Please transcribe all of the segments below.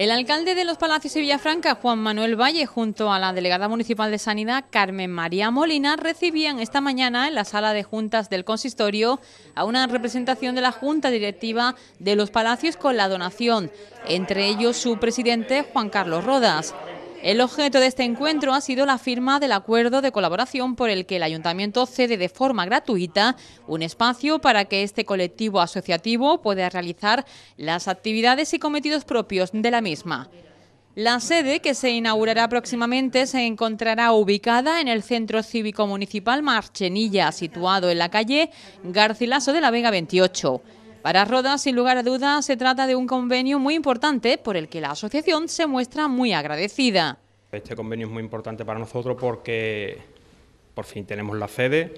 El alcalde de los Palacios y Villafranca, Juan Manuel Valle, junto a la delegada municipal de Sanidad, Carmen María Molina, recibían esta mañana en la sala de juntas del consistorio a una representación de la Junta Directiva de los Palacios con la donación, entre ellos su presidente, Juan Carlos Rodas. El objeto de este encuentro ha sido la firma del acuerdo de colaboración por el que el ayuntamiento cede de forma gratuita un espacio para que este colectivo asociativo pueda realizar las actividades y cometidos propios de la misma. La sede, que se inaugurará próximamente, se encontrará ubicada en el Centro Cívico Municipal Marchenilla, situado en la calle Garcilaso de la Vega 28. Para Rodas, sin lugar a dudas, se trata de un convenio muy importante por el que la asociación se muestra muy agradecida. Este convenio es muy importante para nosotros porque por fin tenemos la sede,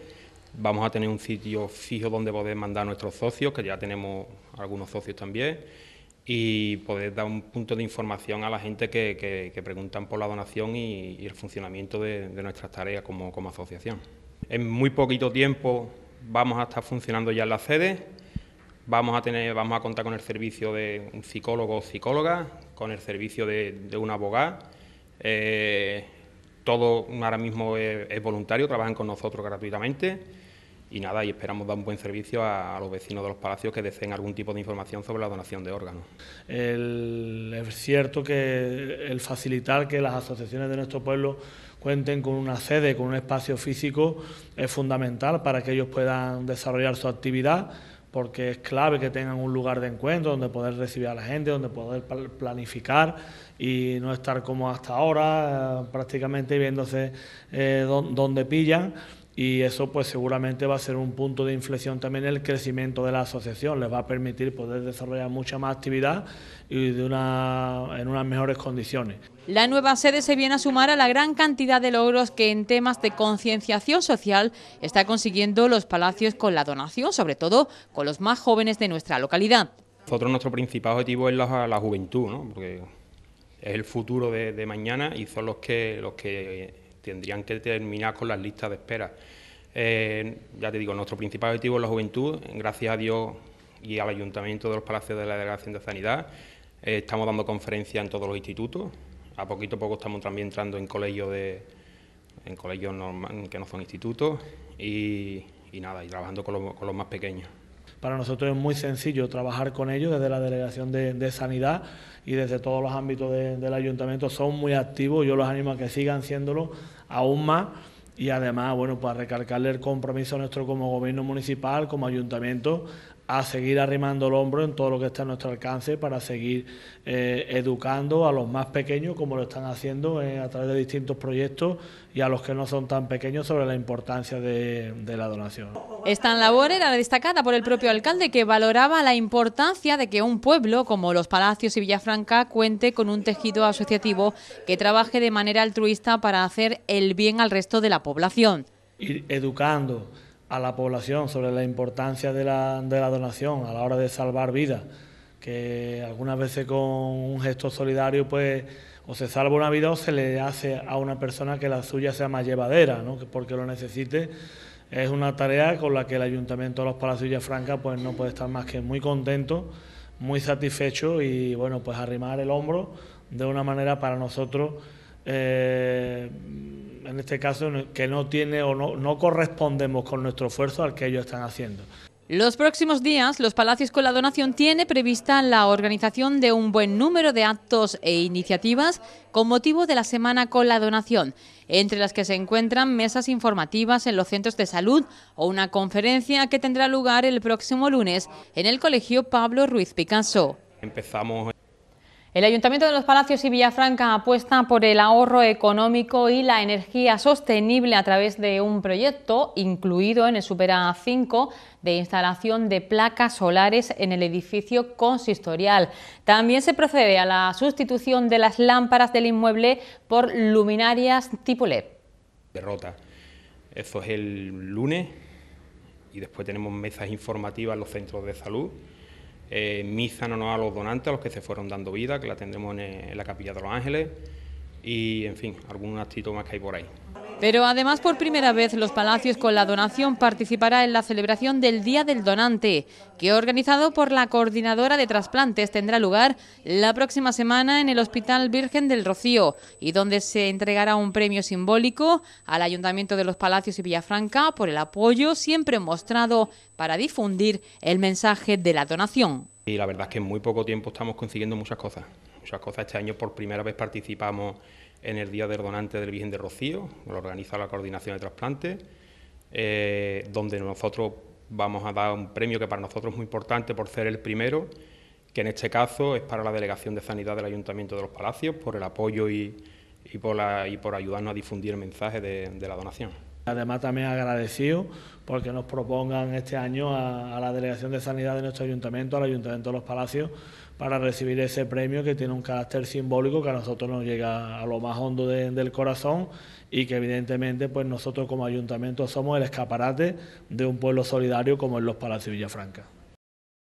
vamos a tener un sitio fijo donde poder mandar a nuestros socios, que ya tenemos algunos socios también, y poder dar un punto de información a la gente que, preguntan por la donación y, el funcionamiento de, nuestras tareas como, como asociación. En muy poquito tiempo vamos a estar funcionando ya en la sede vamos a tener, vamos a contar con el servicio de un psicólogo o psicóloga, con el servicio de, un abogado. Eh, todo ahora mismo es, voluntario, trabajan con nosotros gratuitamente. Y nada, y esperamos dar un buen servicio a, los vecinos de los palacios que deseen algún tipo de información sobre la donación de órganos. es cierto que el facilitar que las asociaciones de nuestro pueblo cuenten con una sede, con un espacio físico, es fundamental para que ellos puedan desarrollar su actividad porque es clave que tengan un lugar de encuentro donde poder recibir a la gente, donde poder planificar y no estar como hasta ahora, eh, prácticamente viéndose eh, donde dónde pillan y eso pues seguramente va a ser un punto de inflexión también en el crecimiento de la asociación, les va a permitir poder desarrollar mucha más actividad y de una, en unas mejores condiciones. La nueva sede se viene a sumar a la gran cantidad de logros que en temas de concienciación social está consiguiendo los palacios con la donación, sobre todo con los más jóvenes de nuestra localidad. Nosotros nuestro principal objetivo es la, juventud, ¿no? porque es el futuro de, de mañana y son los que, los que tendrían que terminar con las listas de espera. Eh, ya te digo, nuestro principal objetivo es la juventud, gracias a Dios y al Ayuntamiento de los Palacios de la Delegación de Sanidad. Eh, estamos dando conferencias en todos los institutos, a poquito a poco estamos también entrando en colegios de en colegios normal, que no son institutos y, nada, y trabajando con los más pequeños. Para nosotros es muy sencillo trabajar con ellos desde la Delegación de, Sanidad y desde todos los ámbitos del ayuntamiento. Son muy activos, yo los animo a que sigan siéndolo aún más y además, bueno, para recalcarle el compromiso nuestro como gobierno municipal, como ayuntamiento, a seguir arrimando el hombro en todo lo que está a nuestro alcance para seguir eh, educando a los más pequeños, como lo están haciendo eh, a través de distintos proyectos, y a los que no son tan pequeños sobre la importancia de, de la donación. Esta labor era destacada por el propio alcalde, que valoraba la importancia de que un pueblo como Los Palacios y Villafranca cuente con un tejido asociativo que trabaje de manera altruista para hacer el bien al resto de la población. Ir educando a la población sobre la importancia de la, de la donación a la hora de salvar vidas, que algunas veces con un gesto solidario pues o se salva una vida o se le hace a una persona que la suya sea más llevadera, ¿no? porque lo necesite. Es una tarea con la que el Ayuntamiento de los Palacios franca pues no puede estar más que muy contento, muy satisfecho y bueno, pues arrimar el hombro de una manera para nosotros eh, en este caso, que no tiene o no, no correspondemos con nuestro esfuerzo al que ellos están haciendo. Los próximos días, los Palacios con la Donación tiene prevista la organización de un buen número de actos e iniciativas con motivo de la Semana con la Donación, entre las que se encuentran mesas informativas en los centros de salud o una conferencia que tendrá lugar el próximo lunes en el Colegio Pablo Ruiz Picasso. Empezamos el Ayuntamiento de los Palacios y Villafranca apuesta por el ahorro económico y la energía sostenible a través de un proyecto incluido en el Supera 5 de instalación de placas solares en el edificio consistorial. También se procede a la sustitución de las lámparas del inmueble por luminarias tipo LED. Derrota. Eso es el lunes y después tenemos mesas informativas en los centros de salud eh, misa no a los donantes, a los que se fueron dando vida, que la tendremos en, la Capilla de los Ángeles, y en fin, algún actito más que hay por ahí. Pero además por primera vez Los Palacios con la donación participará en la celebración del Día del Donante, que organizado por la Coordinadora de Trasplantes tendrá lugar la próxima semana en el Hospital Virgen del Rocío y donde se entregará un premio simbólico al Ayuntamiento de Los Palacios y Villafranca por el apoyo siempre mostrado para difundir el mensaje de la donación. Y la verdad es que en muy poco tiempo estamos consiguiendo muchas cosas. Muchas cosas. Este año por primera vez participamos en el Día del Donante del Virgen de Rocío, lo organiza la Coordinación de Trasplantes, eh, donde nosotros vamos a dar un premio que para nosotros es muy importante por ser el primero, que en este caso es para la Delegación de Sanidad del Ayuntamiento de los Palacios, por el apoyo y, por, ayudarnos a difundir el mensaje de, la donación. Además también agradecido porque nos propongan este año a, la Delegación de Sanidad de nuestro ayuntamiento, al Ayuntamiento de los Palacios, para recibir ese premio que tiene un carácter simbólico que a nosotros nos llega a lo más hondo del corazón y que evidentemente pues nosotros como ayuntamiento somos el escaparate de un pueblo solidario como es los Palacios Villafranca.